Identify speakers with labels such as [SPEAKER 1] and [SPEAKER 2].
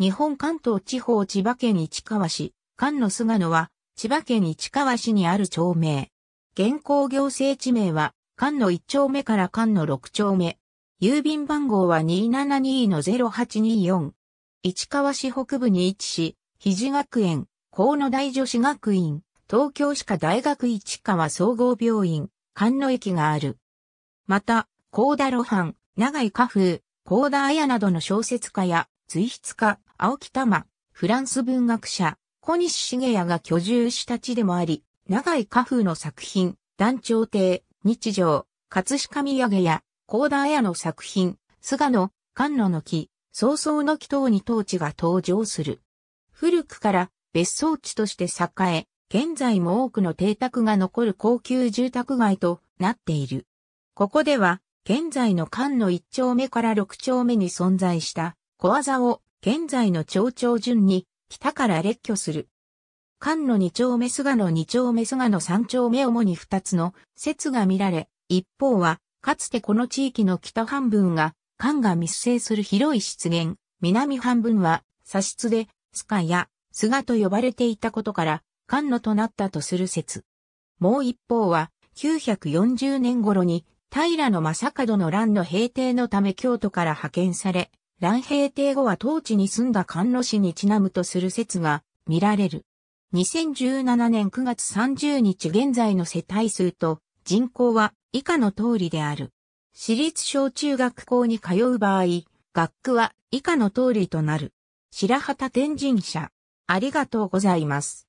[SPEAKER 1] 日本関東地方千葉県市川市、菅野菅野は、千葉県市川市にある町名。現行行政地名は、菅野1丁目から菅野6丁目。郵便番号は272-0824。市川市北部に位置し、肘学園、河野大女子学院、東京歯科大学市川総合病院、菅野駅がある。また、高田露伴、長井花風、高田綾などの小説家や、随筆家、青木玉、フランス文学者、小西茂也が居住した地でもあり、長井家風の作品、団長亭、日常、葛飾土産や、高田綾の作品、菅野、菅野の木、早々の木等に当地が登場する。古くから別荘地として栄え、現在も多くの邸宅が残る高級住宅街となっている。ここでは、現在の菅野一丁目から六丁目に存在した小技を現在の町長順に北から列挙する。関の二丁目菅の二丁目菅の三丁目主に二つの説が見られ、一方は、かつてこの地域の北半分が、関が密生する広い湿原、南半分は、左室で、菅や菅と呼ばれていたことから、関野となったとする説。もう一方は、940年頃に、平の正門の乱の平定のため京都から派遣され、乱平定後は当地に住んだ関路氏にちなむとする説が見られる。2017年9月30日現在の世帯数と人口は以下の通りである。私立小中学校に通う場合、学区は以下の通りとなる。白旗天神社。ありがとうございます。